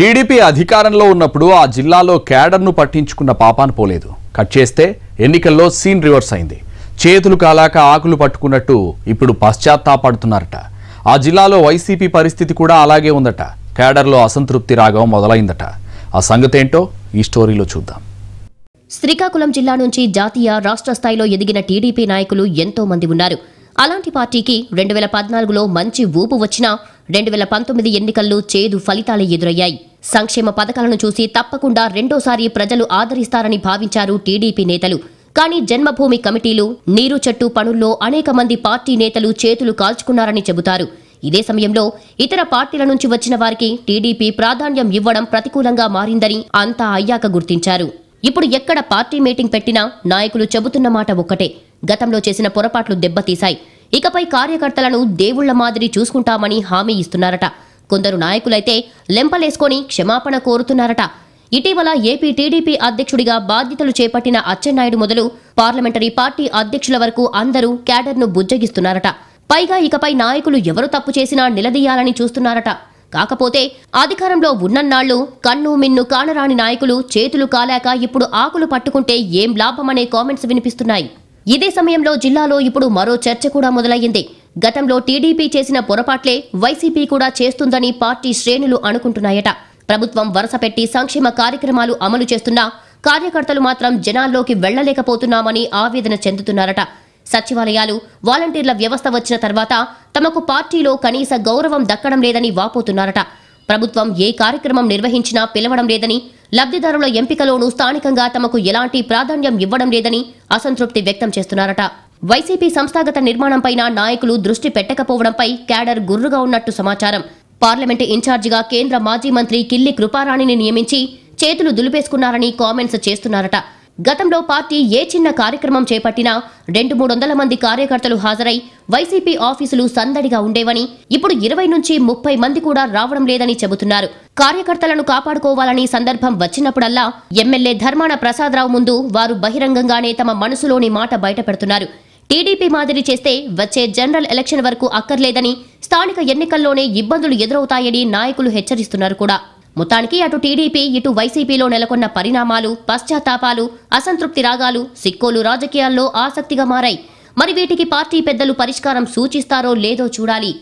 TDP అధికారంలో ఉన్నప్పుడు ఆ జిల్లాలో క్యాడర్ను పట్టించుకున్న పాపాను పోలేదు కట్ చేస్తే ఎన్నికల్లో సీన్ రివర్స్ అయింది చేతులు కాలాక ఆకులు పట్టుకున్నట్టు ఇప్పుడు పశ్చాత్తాపడుతున్నారట ఆ జిల్లాలో వైసీపీ పరిస్థితి కూడా అలాగే ఉందట క్యాడర్లో అసంతృప్తి రాగం మొదలైందట ఆ సంగతేంటో ఈ స్టోరీలో చూద్దాం శ్రీకాకుళం జిల్లా నుంచి జాతీయ రాష్ట్ర స్థాయిలో ఎదిగిన టీడీపీ నాయకులు ఎంతో మంది ఉన్నారు అలాంటి పార్టీకి రెండు వేల పద్నాలుగులో మంచి ఊపు వచ్చినా రెండు వేల పంతొమ్మిది ఎన్నికల్లో చేదు ఫలితాలే ఎదురయ్యాయి సంక్షేమ పథకాలను చూసి తప్పకుండా రెండోసారి ప్రజలు ఆదరిస్తారని భావించారు టీడీపీ నేతలు కానీ జన్మభూమి కమిటీలు నీరు చెట్టు పనుల్లో అనేక మంది పార్టీ నేతలు చేతులు కాల్చుకున్నారని చెబుతారు ఇదే సమయంలో ఇతర పార్టీల నుంచి వచ్చిన వారికి టీడీపీ ప్రాధాన్యం ఇవ్వడం ప్రతికూలంగా మారిందని అంతా అయ్యాక గుర్తించారు ఇప్పుడు ఎక్కడ పార్టీ మీటింగ్ పెట్టినా నాయకులు చెబుతున్న మాట ఒక్కటే గతంలో చేసిన పొరపాట్లు దెబ్బతీశాయి ఇకపై కార్యకర్తలను దేవుళ్ల మాదిరి చూసుకుంటామని హామీ ఇస్తున్నారట కొందరు నాయకులైతే లెంపలేసుకొని క్షమాపణ కోరుతున్నారట ఇటీవల ఏపీ టీడీపీ అధ్యక్షుడిగా బాధ్యతలు చేపట్టిన అచ్చెన్నాయుడు మొదలు పార్లమెంటరీ పార్టీ అధ్యక్షుల వరకు అందరూ క్యాడర్ను బుజ్జగిస్తున్నారట పైగా ఇకపై నాయకులు ఎవరు తప్పు చేసినా నిలదీయాలని చూస్తున్నారట కాకపోతే అధికారంలో ఉన్నన్నాళ్లు కన్ను మిన్ను కానరాని నాయకులు చేతులు కాలాక ఇప్పుడు ఆకులు పట్టుకుంటే ఏం లాభమనే కామెంట్స్ వినిపిస్తున్నాయి ఇదే సమయంలో జిల్లాలో ఇప్పుడు మరో చర్చ కూడా మొదలయ్యింది గతంలో టీడీపీ చేసిన పొరపాట్లే వైసీపీ కూడా చేస్తుందని పార్టీ శ్రేణులు అనుకుంటున్నాయట ప్రభుత్వం వరుసపెట్టి సంక్షేమ కార్యక్రమాలు అమలు చేస్తున్నా కార్యకర్తలు మాత్రం జనాల్లోకి వెళ్లలేకపోతున్నామని ఆవేదన చెందుతున్నారట సచివాలయాలు వాలంటీర్ల వ్యవస్థ వచ్చిన తర్వాత తమకు పార్టీలో కనీస గౌరవం దక్కడం లేదని వాపోతున్నారట ప్రభుత్వం ఏ కార్యక్రమం నిర్వహించినా పిలవడం లేదని లబ్దిదారుల ఎంపికలోనూ స్థానికంగా తమకు ఎలాంటి ప్రాధాన్యం ఇవ్వడం లేదని అసంతృప్తి వ్యక్తం చేస్తున్నారట వైసీపీ సంస్థాగత నిర్మాణంపైన నాయకులు దృష్టి పెట్టకపోవడంపై క్యాడర్ గుర్రుగా ఉన్నట్టు సమాచారం పార్లమెంటు ఇన్ఛార్జిగా కేంద్ర మాజీ మంత్రి కిల్లి కృపారాణిని నియమించి చేతులు దులిపేసుకున్నారని కామెంట్స్ చేస్తున్నారట గతంలో పార్టీ ఏ చిన్న కార్యక్రమం చేపట్టినా రెండు మూడు వందల మంది కార్యకర్తలు హాజరై వైసీపీ ఆఫీసులు సందడిగా ఉండేవని ఇప్పుడు ఇరవై నుంచి ముప్పై మంది కూడా రావడం లేదని చెబుతున్నారు కార్యకర్తలను కాపాడుకోవాలని సందర్భం వచ్చినప్పుడల్లా ఎమ్మెల్యే ధర్మాన ప్రసాదరావు ముందు వారు బహిరంగంగానే తమ మనసులోని మాట బయటపెడుతున్నారు టీడీపీ మాదిరి చేస్తే వచ్చే జనరల్ ఎలక్షన్ వరకు అక్కర్లేదని స్థానిక ఎన్నికల్లోనే ఇబ్బందులు ఎదురవుతాయని నాయకులు హెచ్చరిస్తున్నారు కూడా మొత్తానికి అటు టీడీపీ ఇటు వైసీపీలో నెలకొన్న పరిణామాలు పశ్చాత్తాపాలు అసంతృప్తి రాగాలు సిక్కోలు రాజకీయాల్లో ఆసక్తిగా మారాయి మరి వీటికి పార్టీ పెద్దలు పరిష్కారం సూచిస్తారో లేదో చూడాలి